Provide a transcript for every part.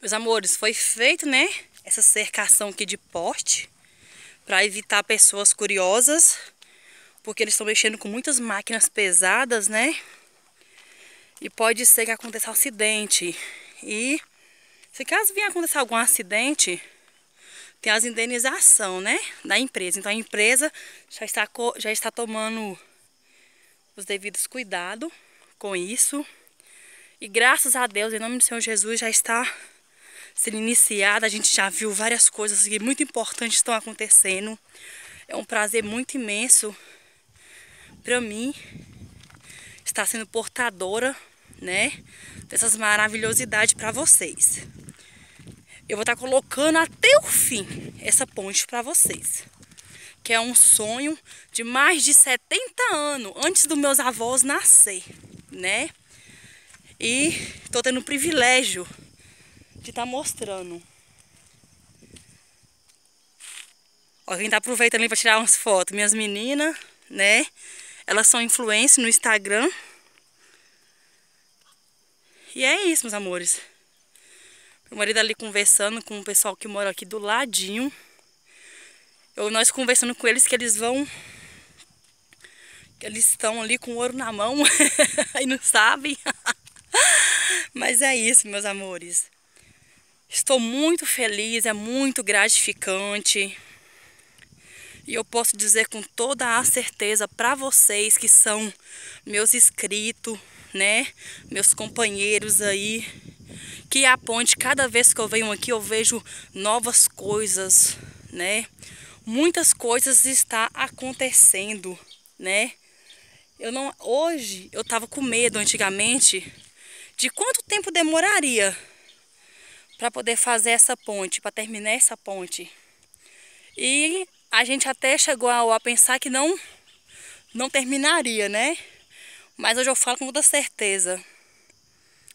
Meus amores, foi feito, né? Essa cercação aqui de porte para evitar pessoas curiosas, porque eles estão mexendo com muitas máquinas pesadas, né? E pode ser que aconteça um acidente. E se caso vir acontecer algum acidente, tem as indenização, né, da empresa. Então a empresa já está já está tomando os devidos cuidados com isso. E graças a Deus, em nome do Senhor Jesus, já está sendo iniciada. A gente já viu várias coisas que muito importantes estão acontecendo. É um prazer muito imenso para mim estar sendo portadora, né, dessas maravilhosidades para vocês. Eu vou estar tá colocando até o fim essa ponte para vocês que é um sonho de mais de 70 anos, antes dos meus avós nascer, né? E tô tendo o privilégio de tá mostrando. Ó, quem tá aproveitando também para tirar umas fotos, minhas meninas, né? Elas são influência no Instagram. E é isso, meus amores. Meu marido ali conversando com o pessoal que mora aqui do ladinho. Eu, nós conversando com eles que eles vão... Que eles estão ali com ouro na mão e não sabem. Mas é isso, meus amores. Estou muito feliz, é muito gratificante. E eu posso dizer com toda a certeza para vocês que são meus inscritos, né? Meus companheiros aí, que é a ponte, cada vez que eu venho aqui, eu vejo novas coisas, né? Muitas coisas está acontecendo, né? Eu não, hoje eu tava com medo antigamente de quanto tempo demoraria para poder fazer essa ponte, para terminar essa ponte. E a gente até chegou a, a pensar que não, não terminaria, né? Mas hoje eu falo com toda certeza.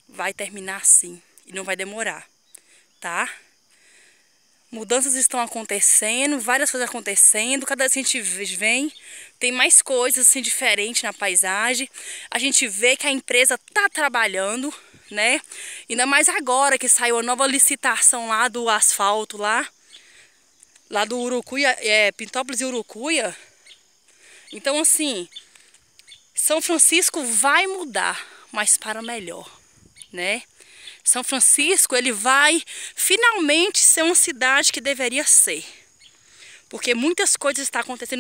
Vai terminar sim. E não vai demorar, tá? Mudanças estão acontecendo, várias coisas acontecendo. Cada vez que a gente vem, tem mais coisas assim diferentes na paisagem. A gente vê que a empresa está trabalhando né? Ainda mais agora que saiu a nova licitação lá do asfalto lá. Lá do Urucuia, é, Pintópolis e Urucuia. Então, assim, São Francisco vai mudar, mas para melhor, né? São Francisco, ele vai finalmente ser uma cidade que deveria ser. Porque muitas coisas estão acontecendo.